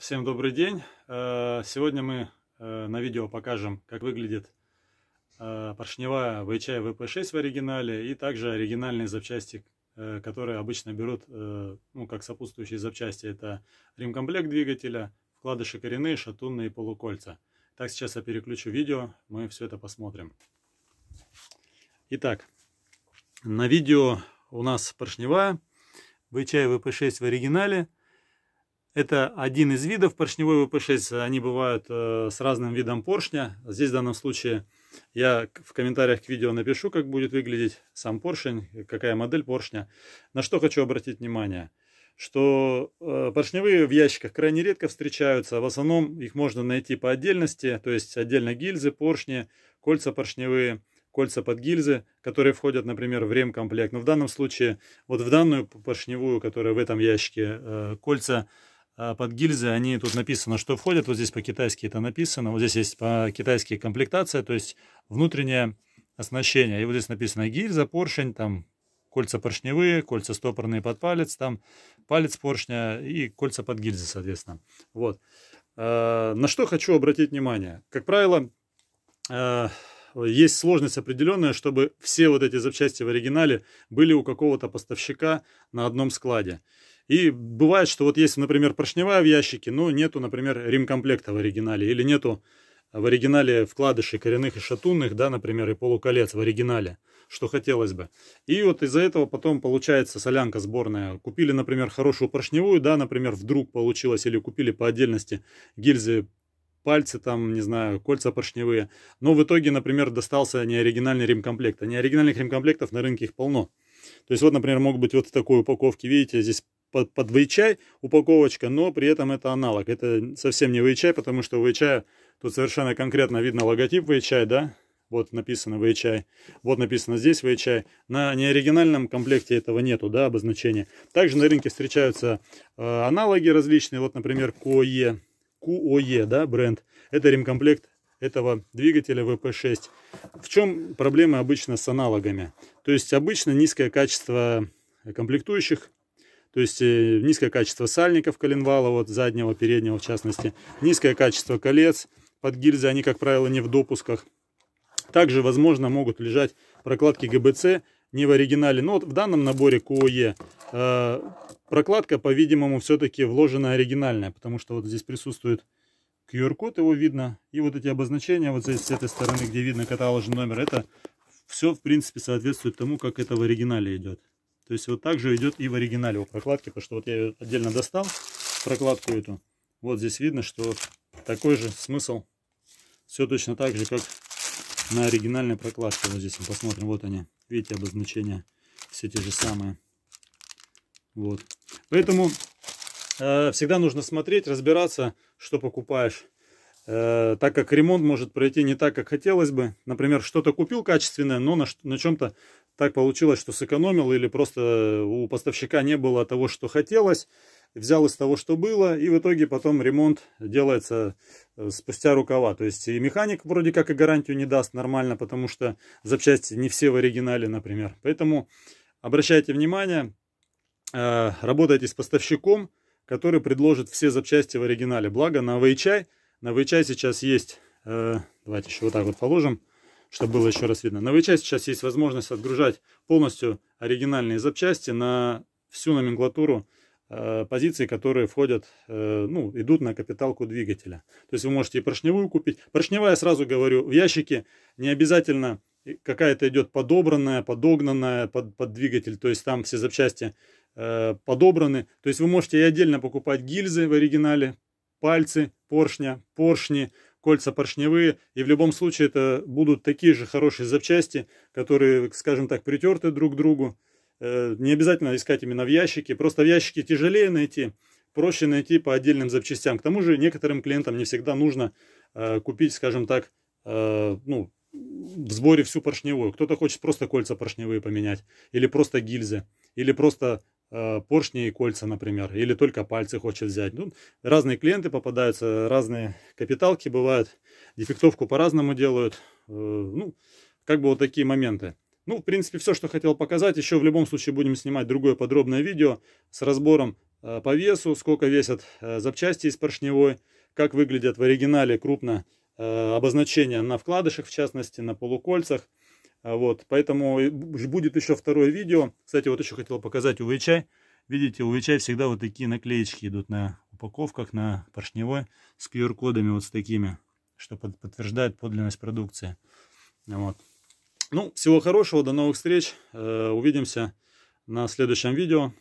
Всем добрый день! Э, сегодня мы э, на видео покажем, как выглядит э, поршневая VHI VP6 в оригинале и также оригинальные запчасти, которые обычно берут ну, как сопутствующие запчасти. Это ремкомплект двигателя, вкладыши коренные, шатунные полукольца. Так, сейчас я переключу видео, мы все это посмотрим. Итак, на видео у нас поршневая VHI VP6 в оригинале – это один из видов поршневой ВП-6. Они бывают э, с разным видом поршня. Здесь в данном случае я в комментариях к видео напишу, как будет выглядеть сам поршень, какая модель поршня. На что хочу обратить внимание. Что э, поршневые в ящиках крайне редко встречаются. В основном их можно найти по отдельности. То есть отдельно гильзы, поршни, кольца поршневые кольца под гильзы, которые входят, например, в ремкомплект. Но в данном случае, вот в данную поршневую, которая в этом ящике, э, кольца а под гильзы они, тут написано, что входят. вот здесь по-китайски это написано, вот здесь есть по-китайски комплектация, то есть внутреннее оснащение. И вот здесь написано гильза, поршень, там кольца поршневые, кольца стопорные под палец, там палец поршня и кольца под гильзы, соответственно. Вот. А, на что хочу обратить внимание. Как правило, а, есть сложность определенная, чтобы все вот эти запчасти в оригинале были у какого-то поставщика на одном складе. И бывает, что вот есть, например, поршневая в ящике, но нету, например, римкомплекта в оригинале, или нету в оригинале вкладышей коренных и шатунных, да, например, и полуколец в оригинале, что хотелось бы. И вот из-за этого потом получается солянка сборная. Купили, например, хорошую поршневую, да, например, вдруг получилось, или купили по отдельности гильзы пальцы там, не знаю, кольца поршневые. Но в итоге, например, достался неоригинальный ремкомплект. А неоригинальных ремкомплектов на рынке их полно. То есть вот, например, мог быть вот в такой упаковке, видите, здесь под, под вейчай упаковочка, но при этом это аналог. Это совсем не вычай, потому что у тут совершенно конкретно видно логотип вычай, да? Вот написано вычай, вот написано здесь вычай, На неоригинальном комплекте этого нету, да, обозначения. Также на рынке встречаются э, аналоги различные, вот, например, КОЕ, КУОЕ, e. e, да, бренд. Это ремкомплект этого двигателя ВП-6. В чем проблемы обычно с аналогами? То есть обычно низкое качество комплектующих то есть э, низкое качество сальников коленвала, вот заднего, переднего в частности. Низкое качество колец под гильзы, они, как правило, не в допусках. Также, возможно, могут лежать прокладки ГБЦ, не в оригинале. Но вот в данном наборе КОЕ э, прокладка, по-видимому, все-таки вложена оригинальная, потому что вот здесь присутствует QR-код, его видно, и вот эти обозначения вот здесь с этой стороны, где видно каталожный номер, это все, в принципе, соответствует тому, как это в оригинале идет. То есть вот так же идет и в оригинале у прокладки, потому что вот я ее отдельно достал, прокладку эту. Вот здесь видно, что такой же смысл. Все точно так же, как на оригинальной прокладке. Вот здесь мы посмотрим, вот они. Видите, обозначения все те же самые. Вот. Поэтому э, всегда нужно смотреть, разбираться, что покупаешь. Э, так как ремонт может пройти не так, как хотелось бы. Например, что-то купил качественное, но на, на чем-то так получилось, что сэкономил или просто э, у поставщика не было того, что хотелось, взял из того, что было, и в итоге потом ремонт делается э, спустя рукава. То есть и механик вроде как и гарантию не даст нормально, потому что запчасти не все в оригинале, например. Поэтому обращайте внимание, э, работайте с поставщиком, который предложит все запчасти в оригинале. Благо на VHI, на VHI сейчас есть, давайте еще вот так вот положим, чтобы было еще раз видно. На части сейчас есть возможность отгружать полностью оригинальные запчасти на всю номенклатуру э, позиций, которые входят, э, ну, идут на капиталку двигателя. То есть вы можете и поршневую купить. Поршневая, сразу говорю, в ящике не обязательно э, какая-то идет подобранная, подогнанная под, под двигатель, то есть там все запчасти э, подобраны. То есть вы можете и отдельно покупать гильзы в оригинале, пальцы, поршня, поршни, кольца поршневые, и в любом случае это будут такие же хорошие запчасти, которые, скажем так, притерты друг к другу. Э, не обязательно искать именно в ящике, просто в ящике тяжелее найти, проще найти по отдельным запчастям. К тому же некоторым клиентам не всегда нужно э, купить, скажем так, э, ну, в сборе всю поршневую. Кто-то хочет просто кольца поршневые поменять, или просто гильзы, или просто Э, поршни и кольца, например, или только пальцы хочет взять. Ну, разные клиенты попадаются, разные капиталки бывают, дефектовку по-разному делают. Э, ну, как бы вот такие моменты. Ну, в принципе, все, что хотел показать. Еще в любом случае будем снимать другое подробное видео с разбором э, по весу, сколько весят запчасти из поршневой, как выглядят в оригинале крупно обозначения на вкладышах, в частности, на полукольцах. А вот, поэтому будет еще второе видео. Кстати, вот еще хотел показать увечай. Видите, у всегда вот такие наклеечки идут на упаковках, на поршневой, с QR-кодами вот с такими, что подтверждает подлинность продукции. Вот. Ну, всего хорошего, до новых встреч. Э, увидимся на следующем видео.